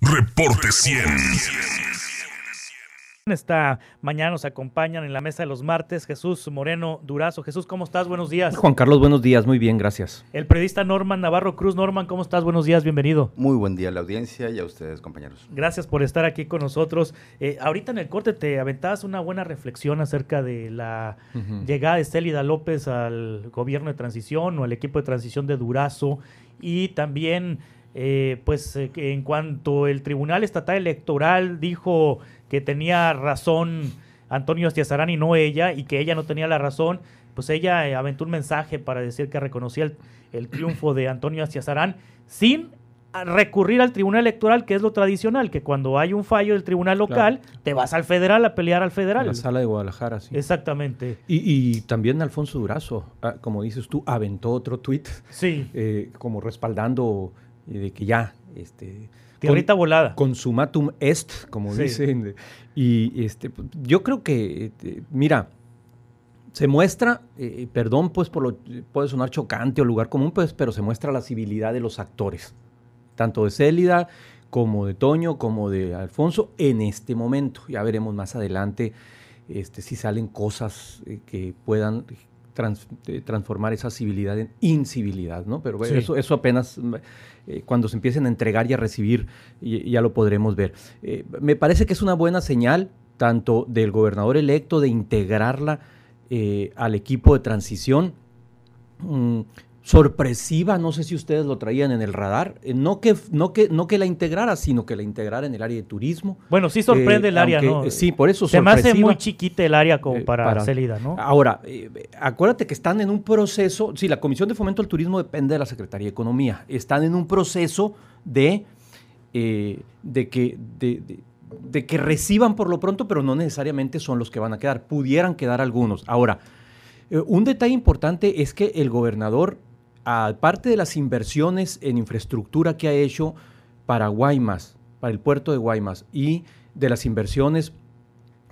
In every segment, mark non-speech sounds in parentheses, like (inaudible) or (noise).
Reporte 100. Esta mañana nos acompañan en la mesa de los martes Jesús Moreno Durazo. Jesús, ¿cómo estás? Buenos días. Juan Carlos, buenos días. Muy bien, gracias. El periodista Norman Navarro Cruz. Norman, ¿cómo estás? Buenos días, bienvenido. Muy buen día a la audiencia y a ustedes, compañeros. Gracias por estar aquí con nosotros. Eh, ahorita en el corte te aventabas una buena reflexión acerca de la llegada de Célida López al gobierno de transición o al equipo de transición de Durazo y también eh, pues eh, en cuanto el Tribunal Estatal Electoral dijo que tenía razón Antonio Astiazarán y no ella, y que ella no tenía la razón, pues ella eh, aventó un mensaje para decir que reconocía el, triunfo de Antonio Astiazarán sin recurrir al tribunal electoral, que es lo tradicional, que cuando hay un fallo del tribunal local, te vas al federal a pelear al federal. la sala de Guadalajara, sí. Exactamente. Y, también Alfonso Durazo, ah, como dices tú, aventó otro tuit, sí. como respaldando de que ya, este... Tierrita volada. Consumatum est, como dicen. Y este, yo creo que, este, mira, se muestra, eh, perdón, pues por lo, puede sonar chocante o lugar común, pues, pero se muestra la civilidad de los actores, tanto de Célida como de Toño, como de Alfonso, en este momento. Ya veremos más adelante este, si salen cosas eh, que puedan transformar esa civilidad en incivilidad, ¿no? Pero eso, apenas mm, eh, cuando se empiecen a entregar y a recibir ya lo podremos ver. Eh, me parece que es una buena señal tanto del gobernador electo de integrarla eh, al equipo de transición. Mm, sorpresiva, no sé si ustedes lo traían en el radar, eh, no que, no que, no que la integrara, sino que la integrara en el área de turismo. Bueno, sí sorprende eh, el área, ¿no? Eh, sí, por eso Se me hace muy chiquita el área como para, eh, ¿no? Ahora, acuérdate que están en un proceso, sí, la Comisión de Fomento al Turismo depende de la Secretaría de Economía, están en un proceso de, de que... de, que reciban por lo pronto, pero no necesariamente son los que van a quedar. Pudieran quedar algunos. Ahora, un detalle importante es que el gobernador aparte de las inversiones en infraestructura que ha hecho para Guaymas, para el puerto de Guaymas, y de las inversiones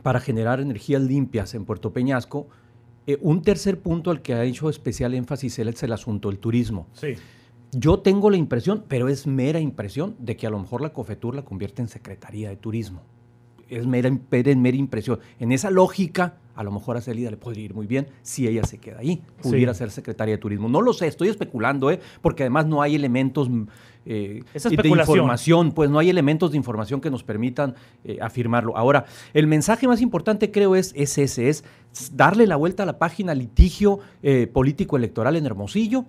para generar energías limpias en Puerto Peñasco, eh, un tercer punto al que ha hecho especial énfasis es el asunto del turismo. Yo tengo la impresión, pero es mera impresión, de que a lo mejor la COFETUR la convierte en Secretaría de Turismo. Es mera, mera impresión. En esa lógica a lo mejor a Celida le podría ir muy bien si ella se queda ahí, pudiera ser secretaria de turismo. No lo sé, estoy especulando, ¿eh? porque además no hay elementos mm, eh, de información, pues no hay elementos de información que nos permitan eh, afirmarlo. Ahora, el mensaje más importante creo es, ese, es darle la vuelta a la página litigio eh, político-electoral en Hermosillo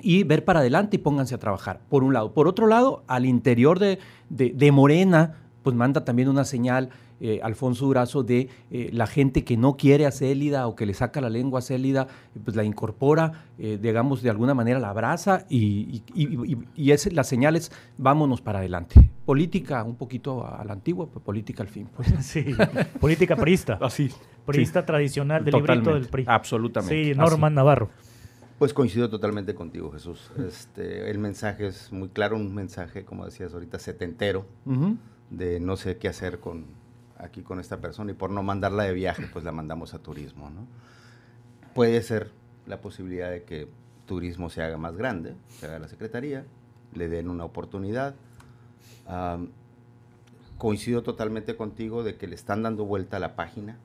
y ver para adelante y pónganse a trabajar, por un lado. Por otro lado, al interior de Morena, pues manda también una señal eh, Alfonso Durazo de eh, la gente que no quiere a Célida o que le saca la lengua a Célida, pues la incorpora, eh, digamos, de alguna manera la abraza y, es, las señales, vámonos para adelante. Política un poquito a, la antigua, pues política al fin. Pues. (laughs) Sí, política priista. (laughs) Así. Priista tradicional del librito del PRI. Absolutamente. Sí, Norman Navarro. Pues coincido totalmente contigo, Jesús. Este, el mensaje es muy claro, un mensaje, como decías ahorita, setentero, de no sé qué hacer con, aquí con esta persona y por no mandarla de viaje, pues la mandamos a turismo, ¿no? Puede ser la posibilidad de que turismo se haga más grande, se haga la Secretaría, le den una oportunidad. coincido totalmente contigo de que le están dando vuelta a la página,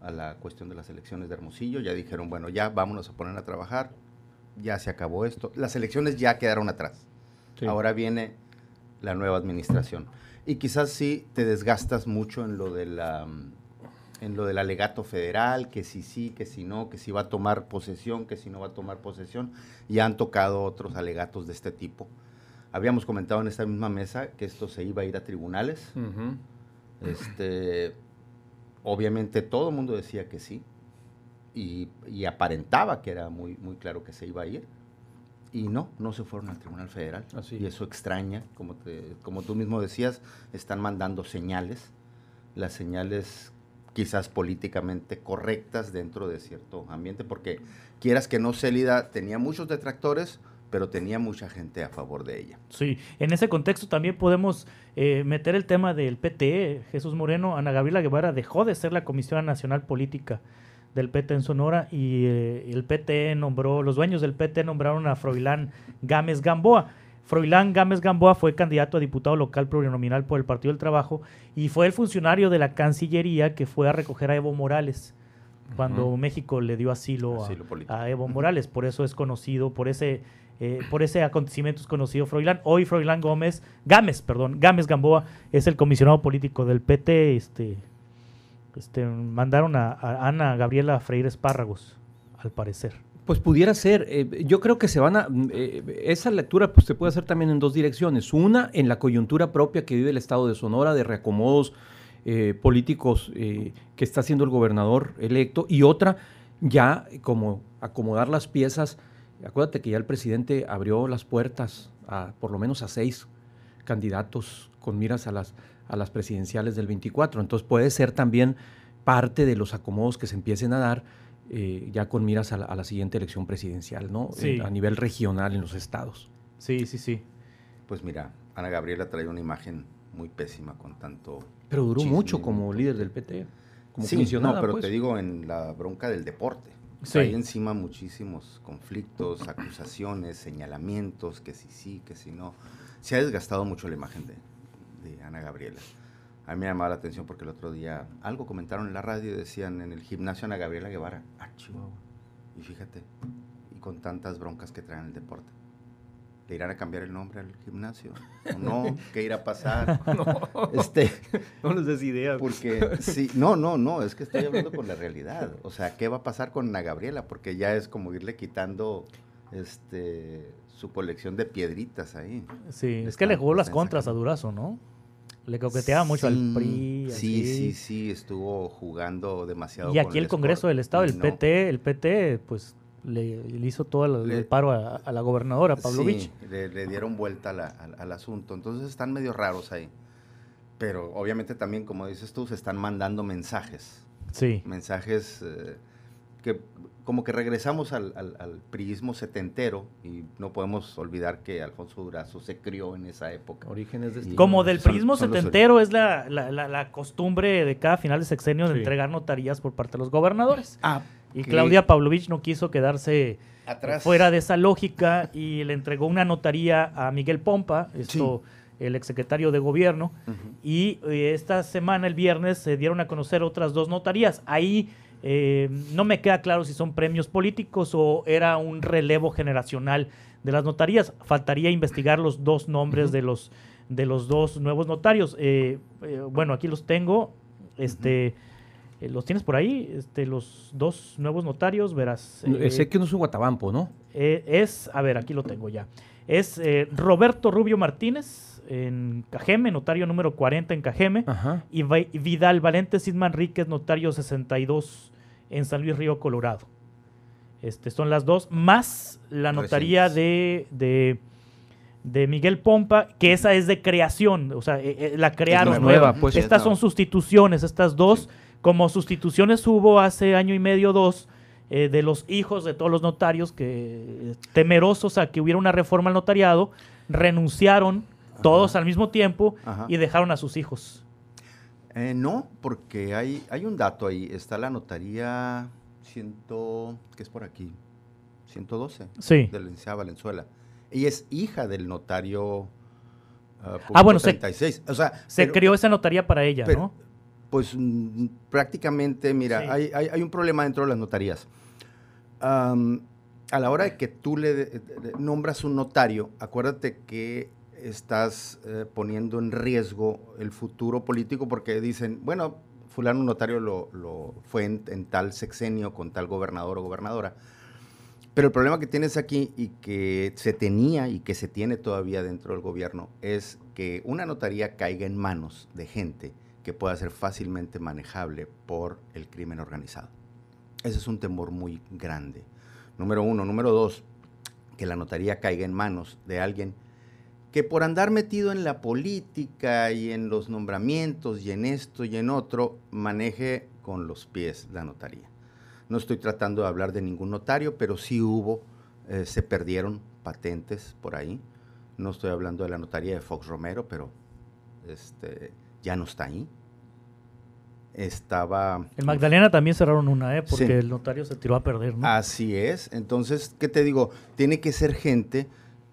a la cuestión de las elecciones de Hermosillo. Ya dijeron, bueno, ya vámonos a poner a trabajar, ya se acabó esto. Las elecciones ya quedaron atrás. Ahora viene la nueva administración. Y quizás sí te desgastas mucho en lo de en lo del alegato federal, que si sí, que si no, que si va a tomar posesión, que si no va a tomar posesión, y han tocado otros alegatos de este tipo. Habíamos comentado en esta misma mesa que esto se iba a ir a tribunales. este, obviamente todo el mundo decía que sí, y, y aparentaba que era muy, muy claro que se iba a ir y no, no se fueron al Tribunal Federal. Y eso extraña, como, como tú mismo decías, están mandando señales, las señales quizás políticamente correctas dentro de cierto ambiente, porque quieras que no, Célida tenía muchos detractores, pero tenía mucha gente a favor de ella. Sí, en ese contexto también podemos eh, meter el tema del PTE. Jesús Moreno, Ana Gabriela Guevara dejó de ser la Comisión Nacional Política del PT en Sonora y eh, el PT nombró, los dueños del PT nombraron a Froilán Gámez Gamboa. Froilán Gámez Gamboa fue candidato a diputado local plurinominal por el Partido del Trabajo y fue el funcionario de la Cancillería que fue a recoger a Evo Morales cuando México le dio asilo, a, Evo Morales. Por eso es conocido, por ese, eh, por ese acontecimiento es conocido Froilán. Hoy Froilán Gómez, Gámez, perdón, Gámez Gamboa es el comisionado político del PT, este, este, mandaron a, Ana Gabriela Freire Espárragos, al parecer. Pues pudiera ser. Eh, yo creo que se van a. Mm, eh, esa lectura pues, se puede hacer también en dos direcciones. Una, en la coyuntura propia que vive el Estado de Sonora, de reacomodos eh, políticos que está haciendo el gobernador electo. Y otra, ya como acomodar las piezas. Acuérdate que ya el presidente abrió las puertas a por lo menos a seis candidatos con miras a las a las presidenciales del 24. Entonces puede ser también parte de los acomodos que se empiecen a dar eh, ya con miras a la, siguiente elección presidencial, ¿no? a nivel regional en los estados. Sí, sí, sí. Pues mira, Ana Gabriela trae una imagen muy pésima con tanto... Pero duró mucho como líder del PT, como sí, No, pero pues. te digo, en la bronca del deporte. Sí. Hay encima muchísimos conflictos, acusaciones, señalamientos, que sí, sí, que sí, no. Se ha desgastado mucho la imagen de de Ana Gabriela. A mí me llamaba la atención porque el otro día algo comentaron en la radio y decían en el gimnasio Ana Gabriela Guevara, ah, Chihuahua. Y fíjate, y con tantas broncas que traen el deporte. ¿Le irán a cambiar el nombre al gimnasio? ¿O no? (laughs) ¿Qué irá a pasar? (laughs) no, este, (laughs) no nos des ideas. Porque, sí, no, no, no, es que estoy hablando con la realidad. O sea, ¿qué va a pasar con Ana Gabriela? Porque ya es como irle quitando este, su colección de piedritas ahí. Sí, es que le jugó las contras a Durazo, ¿no? Le coqueteaba mucho al PRI. Sí, sí, sí, estuvo jugando demasiado. Y aquí el, Congreso del Estado, el PT, el PT, pues le, hizo todo el, paro a, la gobernadora Pavlovich. Sí, le, dieron vuelta al, asunto. Entonces están medio raros ahí. Pero obviamente también, como dices tú, se están mandando mensajes. Sí. Mensajes. Eh, que como que regresamos al, al, setentero y no podemos olvidar que Alfonso Durazo se crió en esa época. Orígenes de este Como del priismo setentero es la, costumbre de cada final de sexenio de entregar notarías por parte de los gobernadores. Ah, y Claudia Pavlovich no quiso quedarse Atrás. fuera de esa lógica y le entregó una notaría a Miguel Pompa, esto, el exsecretario de gobierno, y eh, esta semana, el viernes, se dieron a conocer otras dos notarías. Ahí eh, no me queda claro si son premios políticos o era un relevo generacional de las notarías. Faltaría investigar los dos nombres de, los, de los dos nuevos notarios. Eh, eh, bueno, aquí los tengo. Este, ¿Los tienes por ahí? Este, los dos nuevos notarios, verás. sé que no es un guatabampo, ¿no? es, a ver, aquí lo tengo ya. Es Roberto Rubio Martínez en Cajeme, notario número 40 en Cajeme, y Vidal Valente Cid Manríquez, notario 62 en San Luis Río, Colorado. Este, son las dos, más la notaría de, de, Miguel Pompa, que esa es de creación, o sea, eh, eh, la crearon nueva. Pues, pues, estas son sustituciones, estas dos, como sustituciones hubo hace año y medio, dos, eh, de los hijos de todos los notarios que temerosos a que hubiera una reforma al notariado, renunciaron todos al mismo tiempo y dejaron a sus hijos. Eh, no, porque hay, hay un dato ahí. Está la notaría 100, que es por aquí, 112 sí. de licenciada Valenzuela. Ella es hija del notario. Uh, bueno, 36. Se, o creó esa notaría para ella, ¿no? Pues mm, prácticamente, mira, hay, un problema dentro de las notarías. a la hora de que tú le, nombras un notario, acuérdate que estás eh, poniendo en riesgo el futuro político porque dicen, bueno, fulano notario lo, fue en, en, tal sexenio con tal gobernador o gobernadora. Pero el problema que tienes aquí y que se tenía y que se tiene todavía dentro del gobierno es que una notaría caiga en manos de gente que pueda ser fácilmente manejable por el crimen organizado. Ese es un temor muy grande. Número uno. Número dos, que la notaría caiga en manos de alguien que por andar metido en la política y en los nombramientos y en esto y en otro, maneje con los pies la notaría. No estoy tratando de hablar de ningún notario, pero sí hubo, eh, se perdieron patentes por ahí. No estoy hablando de la notaría de Fox Romero, pero este, ya no está ahí. Estaba... En Magdalena también cerraron una, ¿eh? porque el notario se tiró a perder. Así es. Entonces, ¿qué te digo? Tiene que ser gente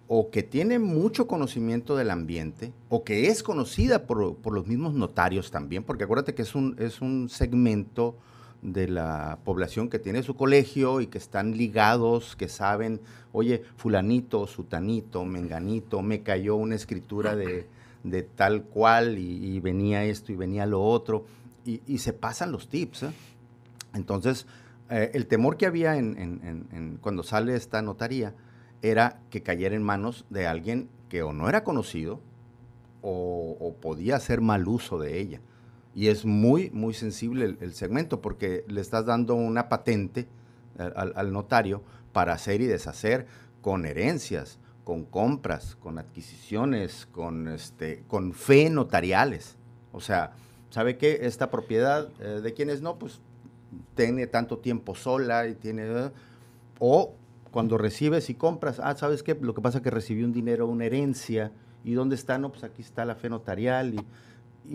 o que tiene mucho conocimiento del ambiente, o que es conocida por, los mismos notarios también, porque acuérdate que es un, segmento de la población que tiene su colegio y que están ligados, que saben, oye, fulanito, sutanito, menganito, me cayó una escritura de, tal cual y, venía esto y venía lo otro, y, se pasan los tips. ¿eh? Entonces, eh, el temor que había en, cuando sale esta notaría era que cayera en manos de alguien que o no era conocido o, podía hacer mal uso de ella. Y es muy, muy sensible el, segmento porque le estás dando una patente eh, al, notario para hacer y deshacer con herencias, con compras, con adquisiciones, con, este, con fe notariales. O sea, ¿sabe qué? Esta propiedad eh, de quienes no, pues tiene tanto tiempo sola y tiene... Eh, o cuando recibes y compras, ah, ¿sabes qué? Lo que pasa es que recibí un dinero, una herencia, ¿y dónde está? No, pues aquí está la fe notarial, y,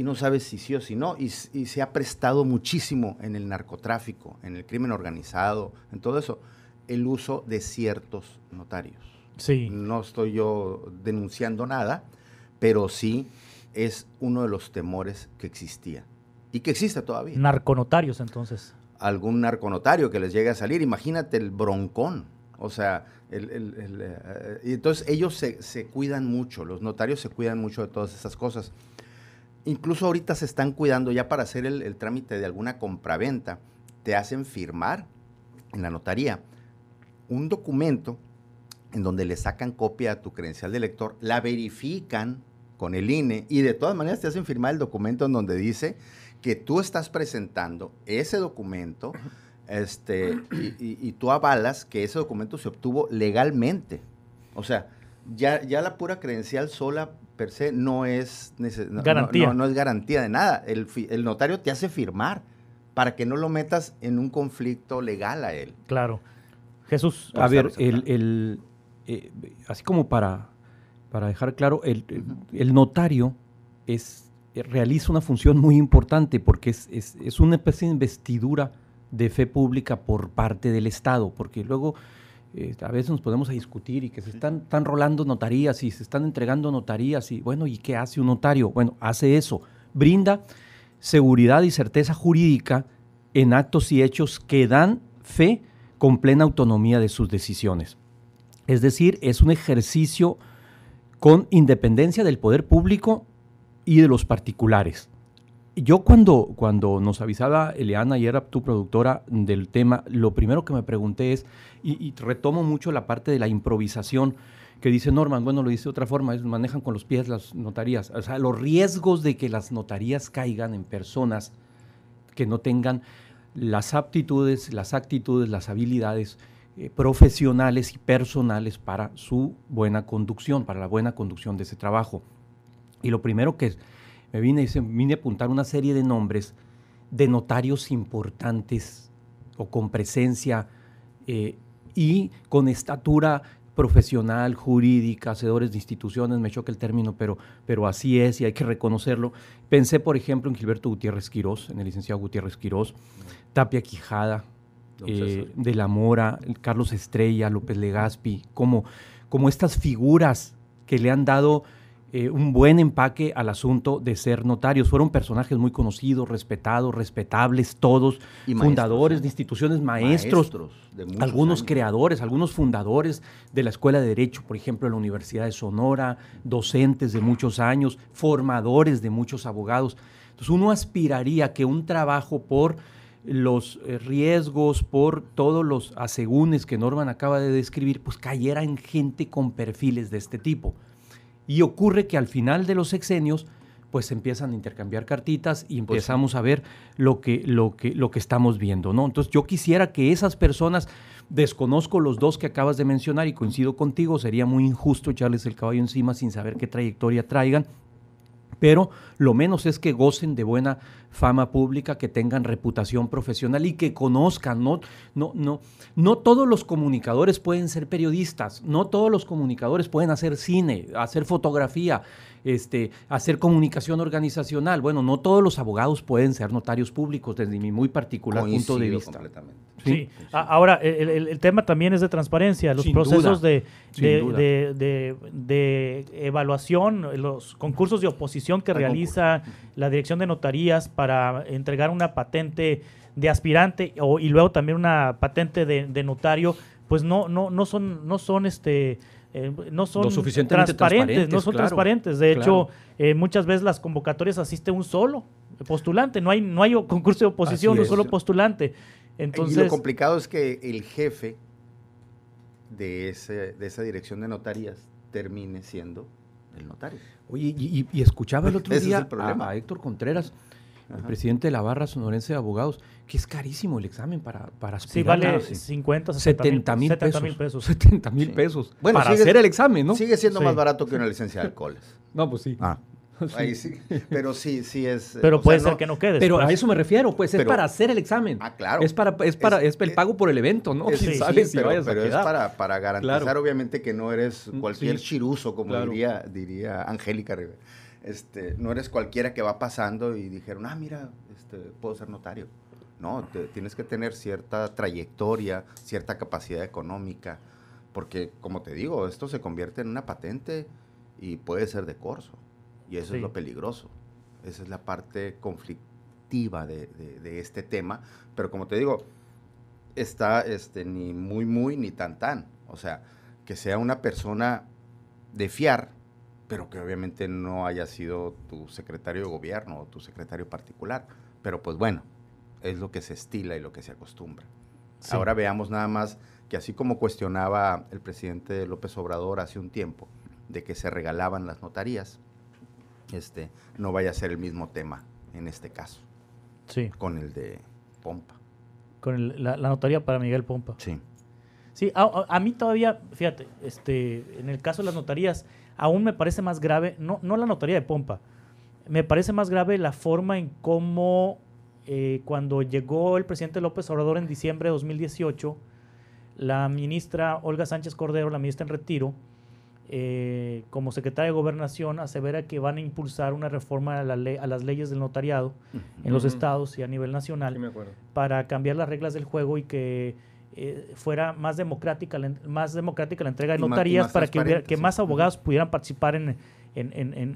no sabes si sí o si no, y, y, se ha prestado muchísimo en el narcotráfico, en el crimen organizado, en todo eso, el uso de ciertos notarios. Sí. No estoy yo denunciando nada, pero sí es uno de los temores que existía y que existe todavía. Narconotarios entonces. Algún narconotario que les llegue a salir, imagínate el broncón o sea, eh, eh, y entonces ellos se, se, cuidan mucho, los notarios se cuidan mucho de todas esas cosas. Incluso ahorita se están cuidando ya para hacer el, trámite de alguna compraventa. Te hacen firmar en la notaría un documento en donde le sacan copia a tu credencial de lector, la verifican con el INE y de todas maneras te hacen firmar el documento en donde dice que tú estás presentando ese documento este, y, tú avalas que ese documento se obtuvo legalmente. O sea, ya, ya la pura credencial sola per se no es, garantía. es garantía de nada. El, notario te hace firmar para que no lo metas en un conflicto legal a él. Claro. Jesús. A ver, el, eh, así como para, para dejar claro, el, notario es, eh, realiza una función muy importante porque es, es, una especie de investidura de fe pública por parte del Estado, porque luego eh, a veces nos podemos a discutir y que se están, están rolando notarías y se están entregando notarías y bueno, ¿y qué hace un notario? Bueno, hace eso, brinda seguridad y certeza jurídica en actos y hechos que dan fe con plena autonomía de sus decisiones. Es decir, es un ejercicio con independencia del poder público y de los particulares. Yo cuando, cuando nos avisaba Eliana y era tu productora del tema, lo primero que me pregunté es, y, retomo mucho la parte de la improvisación, que dice Norman, bueno, lo dice de otra forma, es, manejan con los pies las notarías. O sea, los riesgos de que las notarías caigan en personas que no tengan las aptitudes, las actitudes, las habilidades eh, profesionales y personales para su buena conducción, para la buena conducción de ese trabajo. Y lo primero que me vine, a apuntar una serie de nombres de notarios importantes o con presencia eh, y con estatura profesional, jurídica, hacedores de instituciones, me choca el término, pero, pero así es y hay que reconocerlo. Pensé, por ejemplo, en Gilberto Gutiérrez Quirós, en el licenciado Gutiérrez Quirós, Tapia Quijada, eh, de la Mora, Carlos Estrella, López Legaspi, como, como estas figuras que le han dado eh, un buen empaque al asunto de ser notarios. Fueron personajes muy conocidos, respetados, respetables todos, fundadores ¿eh? de instituciones, maestros, algunos creadores, algunos fundadores de la Escuela de Derecho, por ejemplo, de la Universidad de Sonora, docentes de muchos años, formadores de muchos abogados. Entonces uno aspiraría que un trabajo por los eh, riesgos, por todos los asegúnes que Norman acaba de describir, pues cayera en gente con perfiles de este tipo. Y ocurre que al final de los sexenios, pues empiezan a intercambiar cartitas y pues empezamos a ver lo que, lo, que, lo que estamos viendo, ¿no? Entonces yo quisiera que esas personas, desconozco los dos que acabas de mencionar y coincido contigo, sería muy injusto echarles el caballo encima sin saber qué trayectoria traigan, pero lo menos es que gocen de buena fama pública, que tengan reputación profesional y que conozcan. No, no, no, no todos los comunicadores pueden ser periodistas, no todos los comunicadores pueden hacer cine, hacer fotografía, este, hacer comunicación organizacional. Bueno, no todos los abogados pueden ser notarios públicos desde mi muy particular punto de vista. Sí. Ahora, el, tema también es de transparencia, los procesos de, evaluación, los concursos de oposición que realiza la Dirección de Notarías para entregar una patente de aspirante y luego también una patente de, notario, pues no, no, no son, no son este eh, no son transparentes, no son transparentes. De hecho, eh, muchas veces las convocatorias asiste un solo postulante, no hay, no hay concurso de oposición, un solo postulante. Entonces, y lo complicado es que el jefe de, de esa dirección de notarías termine siendo el notario. Oye, y, escuchaba el otro (laughs) día a Héctor Contreras el presidente de la barra sonorense de abogados, que es carísimo el examen para, para aspirar. Sí, vale 50, 70 mil pesos. pesos. 70 mil pesos. Bueno, para hacer el examen, ¿no? Sigue siendo más barato que una licencia de alcoholes. (laughs) No, pues sí. Ah. (laughs) Ahí sí. Pero sí, sí es. Eh, pero puede ser que no quede. Pero pues. a eso me refiero, pues es para hacer el examen. Ah, claro. Es para, el eh, pago por el evento, ¿no? sí, sí, pero, es para, para garantizar, obviamente, que no eres mm, cualquier chiruso, como diría, diría Angélica Rivera. Este, no eres cualquiera que va pasando y dijeron, ah, mira, este, puedo ser notario. No, tienes que tener cierta trayectoria, cierta capacidad económica, porque como te digo, esto se convierte en una patente y puede ser de corso. Y eso es lo peligroso. Esa es la parte conflictiva de, este tema. Pero como te digo, está este, ni muy, muy, ni tan, tan. O sea, que sea una persona de fiar, pero que obviamente no haya sido tu secretario de gobierno o tu secretario particular. Pero pues bueno, es lo que se estila y lo que se acostumbra. Ahora veamos nada más que así como cuestionaba el presidente López Obrador hace un tiempo de que se regalaban las notarías, este, no vaya a ser el mismo tema en este caso. Sí. Con el de Pompa. Con la, notaría para Miguel Pompa. Sí. Sí, a, mí todavía, fíjate, este, en el caso de las notarías, aún me parece más grave, no, no la notaría de pompa, me parece más grave la forma en cómo eh, cuando llegó el presidente López Obrador en diciembre de 2018, la ministra Olga Sánchez Cordero, la ministra en retiro, eh, como secretaria de Gobernación, asevera que van a impulsar una reforma a, la a las leyes del notariado en los estados y a nivel nacional para cambiar las reglas del juego y que eh, fuera más democrática, la, más democrática la entrega de notarías para que, más abogados pudieran participar en,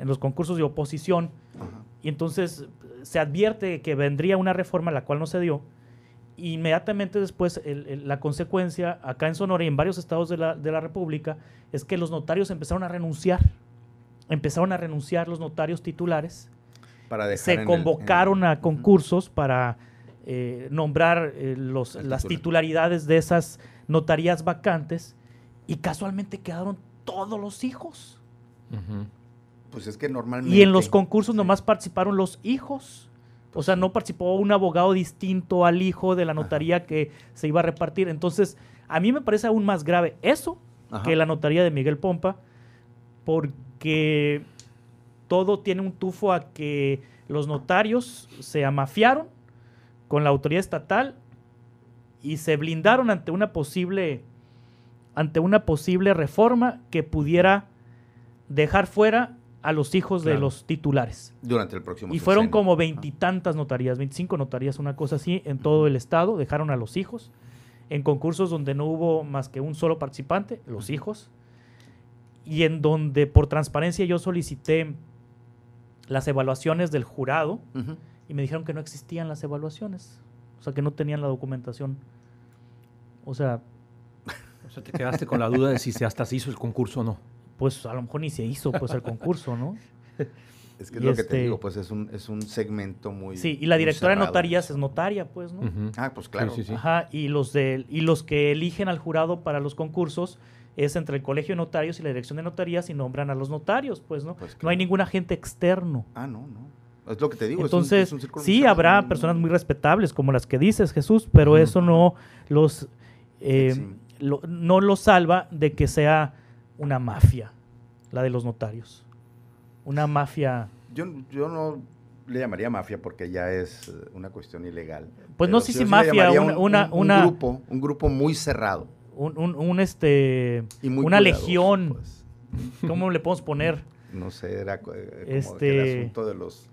los concursos de oposición. Y entonces se advierte que vendría una reforma, la cual no se dio. Inmediatamente después, la consecuencia acá en Sonora y en varios estados de la, República es que los notarios empezaron a renunciar. Empezaron a renunciar los notarios titulares. Para se convocaron a concursos para eh, nombrar eh, las titularidades de esas notarías vacantes y casualmente quedaron todos los hijos. Pues es que normalmente. Y en los concursos nomás participaron los hijos. o sea, no participó un abogado distinto al hijo de la notaría que se iba a repartir. Entonces, a mí me parece aún más grave eso que la notaría de Miguel Pompa, porque todo tiene un tufo a que los notarios se amafiaron con la autoridad estatal y se blindaron ante una posible ante una posible reforma que pudiera dejar fuera a los hijos de los titulares. Durante el próximo. Y fueron como veintitantas notarías, veinticinco notarías, una cosa así, en todo el estado, dejaron a los hijos, en concursos donde no hubo más que un solo participante, los hijos, y en donde por transparencia yo solicité las evaluaciones del jurado y me dijeron que no existían las evaluaciones, o sea, que no tenían la documentación. O sea... O sea, te quedaste con la duda de si se hasta se hizo el concurso o no. Pues a lo mejor ni se hizo pues el concurso, ¿no? (laughs) Es que es lo que te este digo, pues es un, es un segmento muy. Sí, y la directora de notarías es notaria, pues, ¿no? Ah, pues claro. Sí, sí, Ajá, y los, de, y los que eligen al jurado para los concursos es entre el colegio de notarios y la dirección de notarías y nombran a los notarios, pues, ¿no? Pues, No hay ningún agente externo. Ah, no, no. Es lo que te digo. Entonces, sí habrá personas muy respetables como las que dices, Jesús, pero eso eh, no los, salva de que sea una mafia, la de los notarios. Una mafia. Yo, yo no le llamaría mafia porque ya es eh, una cuestión ilegal. Pues no sé si, mafia, una, un, grupo, un grupo muy cerrado. Un, este, una legión. Pues. ¿Cómo le podemos poner? No sé, era eh, este... el asunto de los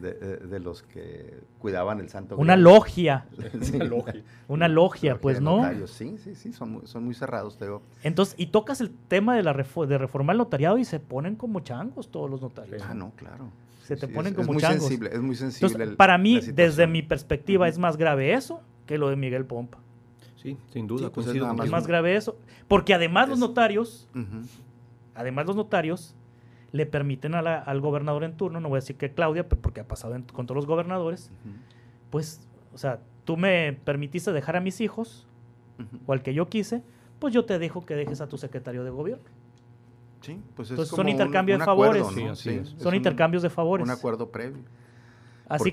de, los que cuidaban el santo. Una Logia. (laughs) una logia. Una logia, pues, ¿no? Sí, sí, sí, son muy, cerrados, te digo. Entonces, y tocas el tema de, la de reformar el notariado y se ponen como changos todos los notarios. Ah, no, claro. Se te ponen como es muy changos. Sensible, es muy sensible. Entonces, para mí, desde mi perspectiva, es más grave eso que lo de Miguel Pompa. Sí, sin duda. Pues, es, más, grave eso. Porque además los notarios, además los notarios le permiten al gobernador en turno, no voy a decir que Claudia, porque ha pasado con todos los gobernadores, pues, o sea, tú me permitiste dejar a mis hijos, o al que yo quise, pues yo te dejo que dejes a tu secretario de gobierno. Sí, pues es son intercambios de favores. Son intercambios de favores. Un acuerdo previo. Así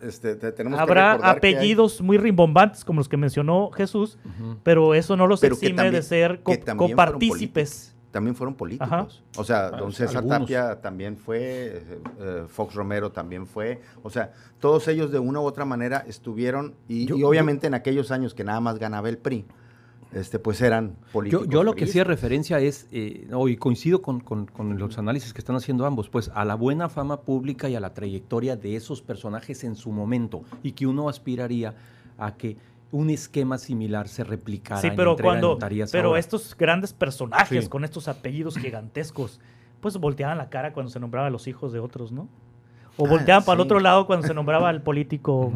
este, que habrá apellidos muy rimbombantes como los que mencionó Jesús, pero eso no los exime de ser copartícipes también fueron políticos. O sea, don pues, César Tapia también fue, eh, eh, Fox Romero también fue. O sea, todos ellos de una u otra manera estuvieron, y, obviamente en aquellos años que nada más ganaba el PRI, este, pues eran políticos. Yo, lo que sí referencia es, eh, hoy coincido con, con, los análisis que están haciendo ambos, pues a la buena fama pública y a la trayectoria de esos personajes en su momento, y que uno aspiraría a que un esquema similar se replicara. Sí, pero cuando, pero estos grandes personajes con estos apellidos gigantescos, pues volteaban la cara cuando se nombraba a los hijos de otros, ¿no? O ah, volteaban para el otro lado cuando se nombraba al político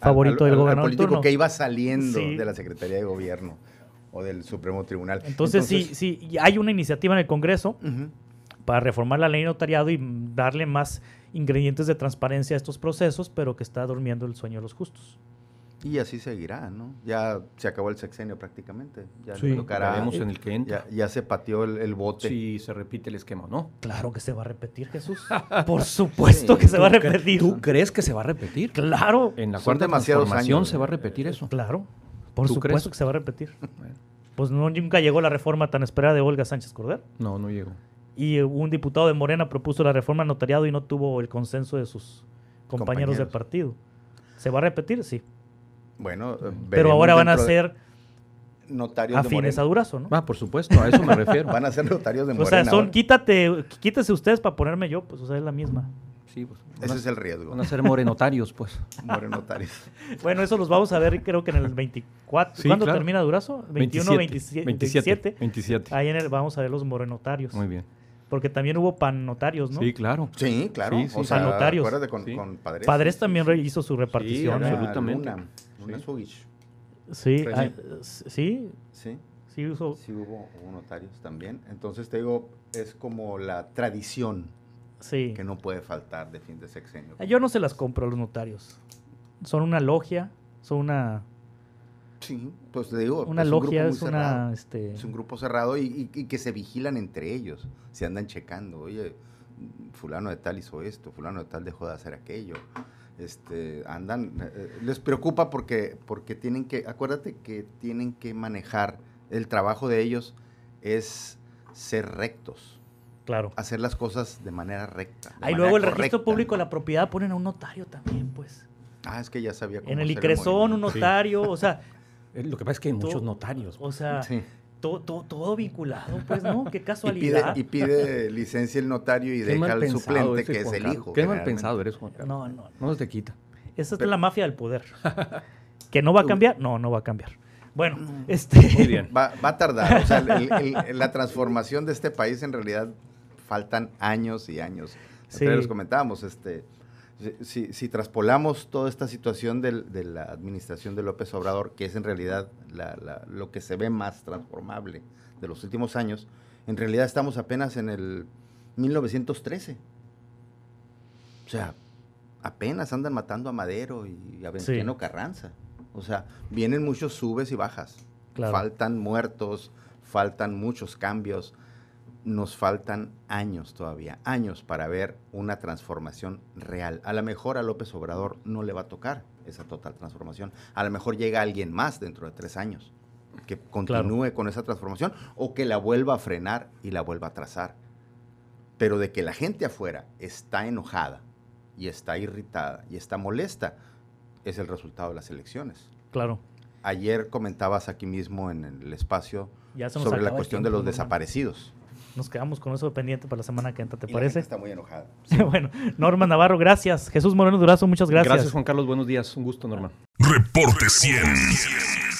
favorito del gobernador. Al político que iba saliendo de la Secretaría de Gobierno o del Supremo Tribunal. Entonces, sí, sí, hay una iniciativa en el Congreso para reformar la ley de notariado y darle más ingredientes de transparencia a estos procesos, pero que está durmiendo el sueño de los justos. Y así seguirá, ¿no? Ya se acabó el sexenio prácticamente. Ya sí. tocará. En el que entra. Ya, se pateó el, bote. Sí, se repite el esquema, ¿no? Claro que se va a repetir, Jesús. (laughs) Por supuesto que se va a repetir. ¿Tú crees que se va a repetir? Claro. En la cuarta transformación se va a repetir eso. Claro. Por supuesto que se va a repetir. Pues no, nunca llegó la reforma tan esperada de Olga Sánchez Cordero. No, no llegó. Y un diputado de Morena propuso la reforma notariado y no tuvo el consenso de sus compañeros, compañeros. del partido. ¿Se va a repetir? Sí. Bueno, eh, pero ahora van a ser notarios afines a Durazo, ¿no? Ah, por supuesto, a eso me (laughs) refiero. van a ser notarios de Morena. O sea, son quítate, quítese ustedes para ponerme yo, pues o sea, es la misma. Sí, pues, Ese es el riesgo. Van a ser morenotarios, pues. morenotarios. (laughs) bueno, eso los vamos a ver creo que en el 24. ¿Cuándo termina Durazo? 21, 27 27, 27. Ahí en el, vamos a ver los morenotarios. Muy bien. Porque también hubo notarios ¿no? Sí, claro. Sí, claro. O sea, notarios Con, con padres. Padres también hizo su repartición. absolutamente. Ah, sí, sí. Sí. uso. sí hubo, notarios también. Entonces te digo, es como la tradición que no puede faltar de fin de sexenio. Ah, yo no se las compro los notarios. Son una logia, son una... Sí, pues te digo, una logia es, una, este, es un grupo cerrado y, que se vigilan entre ellos, se andan checando, oye, fulano de tal hizo esto, fulano de tal dejó de hacer aquello este, andan, eh, eh, les preocupa porque, porque tienen que, acuérdate que tienen que manejar, el trabajo de ellos es ser rectos. Claro. Hacer las cosas de manera recta. Ahí luego el registro público de la propiedad ponen a un notario también, pues. Ah, es que ya sabía cómo En el Icresón, un notario, o sea. (laughs) Lo que pasa es que hay muchos notarios. O pues. sea, sí todo, todo, vinculado, pues, ¿no? Qué (laughs) casualidad. Y pide, licencia el notario y deja al suplente, que es el hijo. Qué mal pensado eres, Juan No, no. No, se te quita. Esa es la mafia del poder. (laughs) ¿Que no va a cambiar? No, no va a cambiar. Bueno, este... (laughs) Va, a tardar. O sea, la transformación de este país en realidad faltan años y años. Sí. los les comentábamos, este si, traspolamos toda esta situación de la administración de López Obrador, que es en realidad lo que se ve más transformable de los últimos años, en realidad estamos apenas en el 1913. O sea, apenas andan matando a Madero y a Venciano Carranza. O sea, vienen muchos subes y bajas. Faltan muertos, faltan muchos cambios, nos faltan años todavía, años para ver una transformación real. A lo mejor a López Obrador no le va a tocar esa total transformación. A lo mejor llega alguien más dentro de tres años que continúe con esa transformación o que la vuelva a frenar y la vuelva a trazar. Pero de que la gente afuera está enojada y está irritada y está molesta, es el resultado de las elecciones. Claro. Ayer comentabas aquí mismo en el espacio sobre la cuestión de los desaparecidos nos quedamos con eso pendiente para la semana que entra, ¿te parece? está muy enojada. (laughs) bueno, Norma Navarro, gracias. Jesús Moreno Durazo, muchas gracias. Gracias, Juan Carlos, buenos días. Un gusto, Norma. Reporte 100.